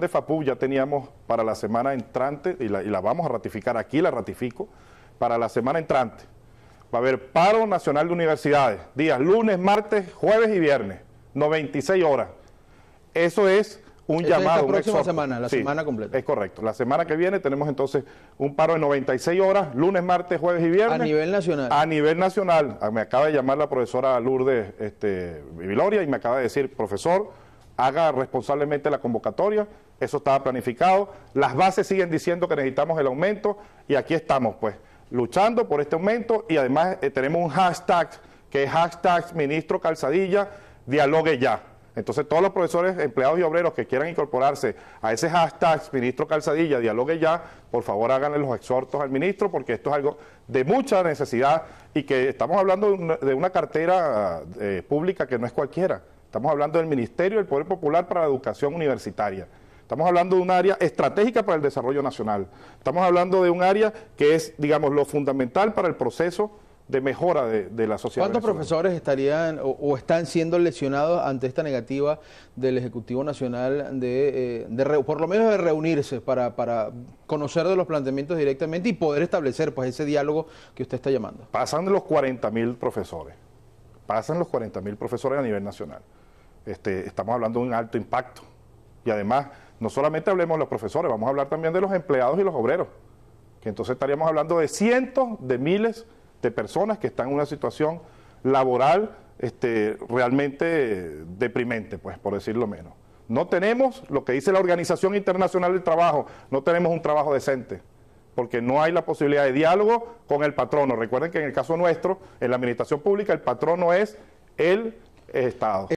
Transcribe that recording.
de FAPU ya teníamos para la semana entrante, y la, vamos a ratificar aquí, la ratifico, para la semana entrante. Va a haber paro nacional de universidades, días lunes, martes, jueves y viernes, 96 horas. Eso es un llamado. la próxima semana, la semana completa. Es correcto. La semana que viene tenemos entonces un paro de 96 horas, lunes, martes, jueves y viernes. A nivel nacional. A nivel nacional. Ah, me acaba de llamar la profesora Lourdes este, y me acaba de decir, profesor, haga responsablemente la convocatoria, eso estaba planificado, las bases siguen diciendo que necesitamos el aumento y aquí estamos pues luchando por este aumento y además eh, tenemos un hashtag que es hashtag ministro calzadilla, dialogue ya. Entonces todos los profesores, empleados y obreros que quieran incorporarse a ese hashtag ministro calzadilla, dialogue ya, por favor háganle los exhortos al ministro porque esto es algo de mucha necesidad y que estamos hablando de una, cartera eh, pública que no es cualquiera. Estamos hablando del Ministerio del Poder Popular para la Educación Universitaria. Estamos hablando de un área estratégica para el desarrollo nacional. Estamos hablando de un área que es, digamos, lo fundamental para el proceso de mejora de, la sociedad. ¿Cuántos profesores estarían o, están siendo lesionados ante esta negativa del Ejecutivo Nacional de, eh, por lo menos de reunirse para, conocer de los planteamientos directamente y poder establecer pues ese diálogo que usted está llamando? Pasan los 40 mil profesores, pasan los 40 mil profesores a nivel nacional. Este, estamos hablando de un alto impacto. Y además, no solamente hablemos de los profesores, vamos a hablar también de los empleados y los obreros, que entonces estaríamos hablando de cientos de miles de personas que están en una situación laboral este, realmente deprimente, pues por decirlo menos. No tenemos lo que dice la Organización Internacional del Trabajo, no tenemos un trabajo decente, porque no hay la posibilidad de diálogo con el patrono. Recuerden que en el caso nuestro, en la administración pública, el patrono es el Estado.